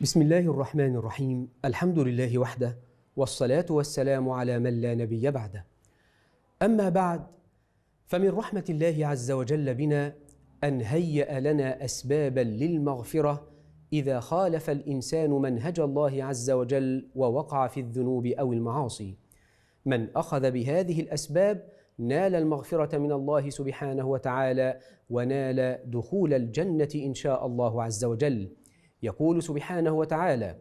بسم الله الرحمن الرحيم الحمد لله وحده والصلاة والسلام على من لا نبي بعده أما بعد فمن رحمة الله عز وجل بنا أن هيأ لنا أسبابا للمغفرة إذا خالف الإنسان منهج الله عز وجل ووقع في الذنوب أو المعاصي من أخذ بهذه الأسباب نال المغفرة من الله سبحانه وتعالى ونال دخول الجنة إن شاء الله عز وجل يقول سبحانه وتعالى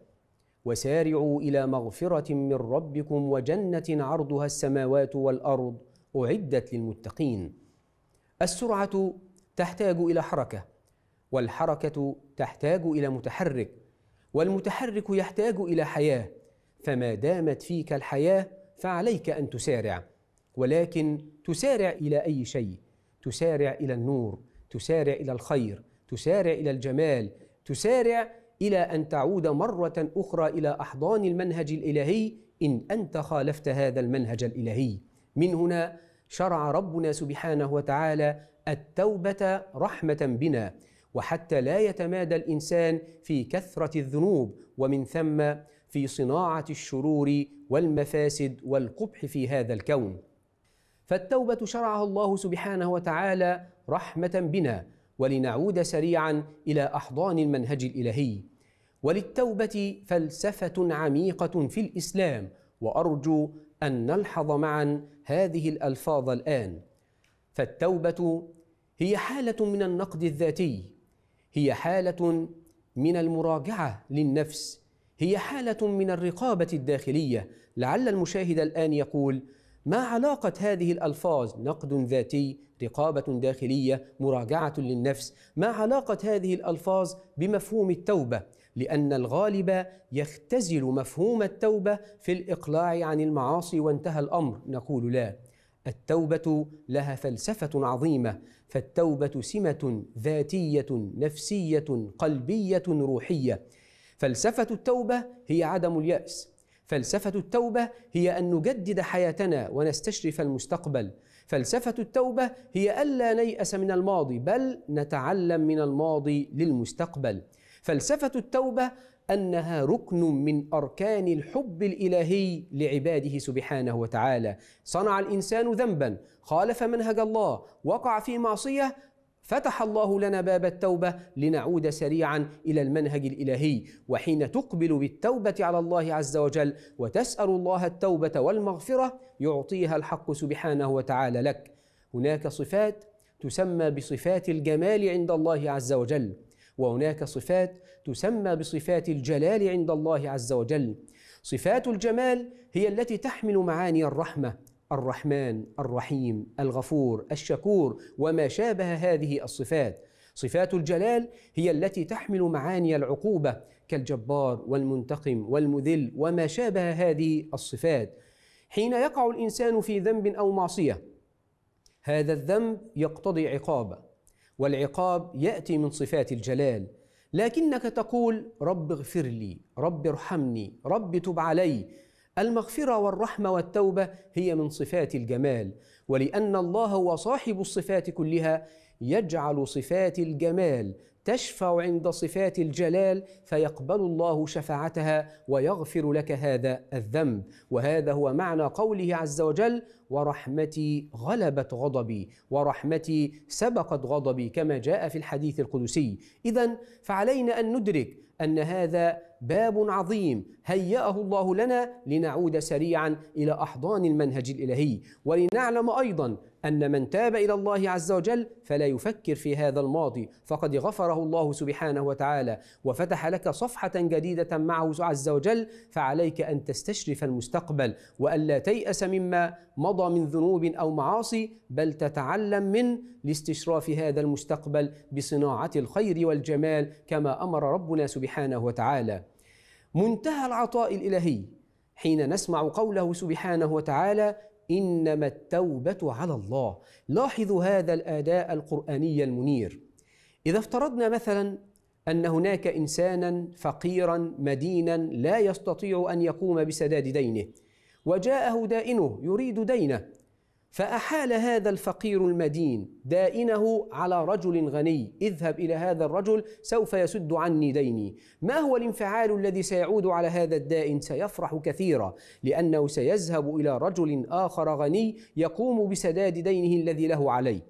وسارعوا الى مغفره من ربكم وجنه عرضها السماوات والارض اعدت للمتقين السرعه تحتاج الى حركه والحركه تحتاج الى متحرك والمتحرك يحتاج الى حياه فما دامت فيك الحياه فعليك ان تسارع ولكن تسارع الى اي شيء تسارع الى النور تسارع الى الخير تسارع الى الجمال تسارع إلى أن تعود مرة أخرى إلى أحضان المنهج الإلهي إن أنت خالفت هذا المنهج الإلهي من هنا شرع ربنا سبحانه وتعالى التوبة رحمة بنا وحتى لا يتمادى الإنسان في كثرة الذنوب ومن ثم في صناعة الشرور والمفاسد والقبح في هذا الكون فالتوبة شرعها الله سبحانه وتعالى رحمة بنا ولنعود سريعا الى احضان المنهج الالهي وللتوبه فلسفه عميقه في الاسلام وارجو ان نلحظ معا هذه الالفاظ الان فالتوبه هي حاله من النقد الذاتي هي حاله من المراجعه للنفس هي حاله من الرقابه الداخليه لعل المشاهد الان يقول ما علاقة هذه الألفاظ نقد ذاتي، رقابة داخلية، مراجعة للنفس، ما علاقة هذه الألفاظ بمفهوم التوبة؟ لأن الغالب يختزل مفهوم التوبة في الإقلاع عن المعاصي وانتهى الأمر، نقول لا. التوبة لها فلسفة عظيمة، فالتوبة سمة ذاتية نفسية قلبية روحية. فلسفة التوبة هي عدم اليأس، فلسفة التوبة هي أن نجدد حياتنا ونستشرف المستقبل فلسفة التوبة هي ألا نيأس من الماضي بل نتعلم من الماضي للمستقبل فلسفة التوبة انها ركن من اركان الحب الالهي لعباده سبحانه وتعالى صنع الانسان ذنبا خالف منهج الله وقع في معصيه فتح الله لنا باب التوبه لنعود سريعا الى المنهج الالهي وحين تقبل بالتوبه على الله عز وجل وتسال الله التوبه والمغفره يعطيها الحق سبحانه وتعالى لك هناك صفات تسمى بصفات الجمال عند الله عز وجل وهناك صفات تسمى بصفات الجلال عند الله عز وجل صفات الجمال هي التي تحمل معاني الرحمه الرحمن الرحيم الغفور الشكور وما شابه هذه الصفات صفات الجلال هي التي تحمل معاني العقوبه كالجبار والمنتقم والمذل وما شابه هذه الصفات حين يقع الانسان في ذنب او معصيه هذا الذنب يقتضي عقابا والعقاب ياتي من صفات الجلال لكنك تقول رب اغفر لي رب ارحمني رب تب علي المغفرة والرحمة والتوبة هي من صفات الجمال ولأن الله هو صاحب الصفات كلها يجعل صفات الجمال تشفع عند صفات الجلال فيقبل الله شفاعتها ويغفر لك هذا الذنب وهذا هو معنى قوله عز وجل ورحمتي غلبت غضبي ورحمتي سبقت غضبي كما جاء في الحديث القدسي اذا فعلينا ان ندرك ان هذا باب عظيم هيأه الله لنا لنعود سريعا إلى أحضان المنهج الإلهي ولنعلم أيضا أن من تاب إلى الله عز وجل فلا يفكر في هذا الماضي فقد غفره الله سبحانه وتعالى وفتح لك صفحة جديدة معه عز وجل فعليك أن تستشرف المستقبل وألا تيأس مما مضى من ذنوب أو معاصي بل تتعلم من لاستشراف هذا المستقبل بصناعة الخير والجمال كما أمر ربنا سبحانه وتعالى منتهى العطاء الالهي حين نسمع قوله سبحانه وتعالى انما التوبه على الله لاحظوا هذا الاداء القراني المنير اذا افترضنا مثلا ان هناك انسانا فقيرا مدينا لا يستطيع ان يقوم بسداد دينه وجاءه دائنه يريد دينه فأحال هذا الفقير المدين دائنه على رجل غني اذهب إلى هذا الرجل سوف يسد عني ديني ما هو الانفعال الذي سيعود على هذا الدائن سيفرح كثيرا لأنه سيذهب إلى رجل آخر غني يقوم بسداد دينه الذي له عليه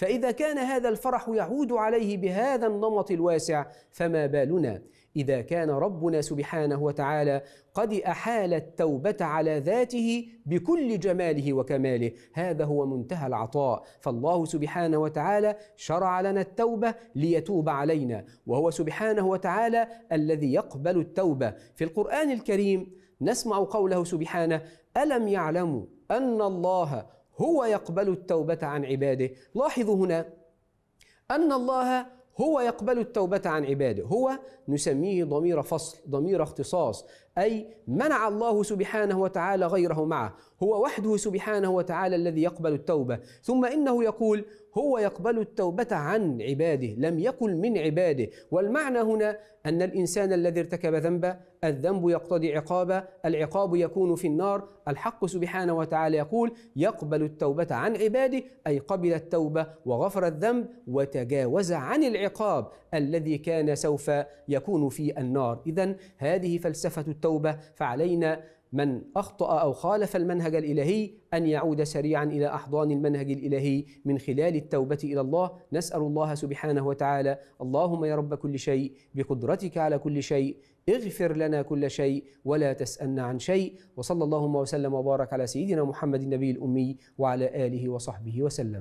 فإذا كان هذا الفرح يعود عليه بهذا النمط الواسع فما بالنا إذا كان ربنا سبحانه وتعالى قد أحال التوبة على ذاته بكل جماله وكماله، هذا هو منتهى العطاء، فالله سبحانه وتعالى شرع لنا التوبة ليتوب علينا، وهو سبحانه وتعالى الذي يقبل التوبة، في القرآن الكريم نسمع قوله سبحانه: ألم يعلموا أن الله هو يقبل التوبة عن عباده لاحظوا هنا أن الله هو يقبل التوبة عن عباده هو نسميه ضمير فصل ضمير اختصاص أي منع الله سبحانه وتعالى غيره معه هو وحده سبحانه وتعالى الذي يقبل التوبة ثم إنه يقول هو يقبل التوبة عن عباده لم يقل من عباده والمعنى هنا أن الإنسان الذي ارتكب ذنبا الذنب يقتضي عقابا العقاب يكون في النار الحق سبحانه وتعالى يقول يقبل التوبة عن عباده أي قبل التوبة وغفر الذنب وتجاوز عن العقاب الذي كان سوف يكون في النار إذا هذه فلسفة التوبة فعلينا من أخطأ أو خالف المنهج الإلهي أن يعود سريعا إلى أحضان المنهج الإلهي من خلال التوبة إلى الله نسأل الله سبحانه وتعالى اللهم يا رب كل شيء بقدرتك على كل شيء اغفر لنا كل شيء ولا تسألنا عن شيء وصلى اللهم وسلم وبارك على سيدنا محمد النبي الأمي وعلى آله وصحبه وسلم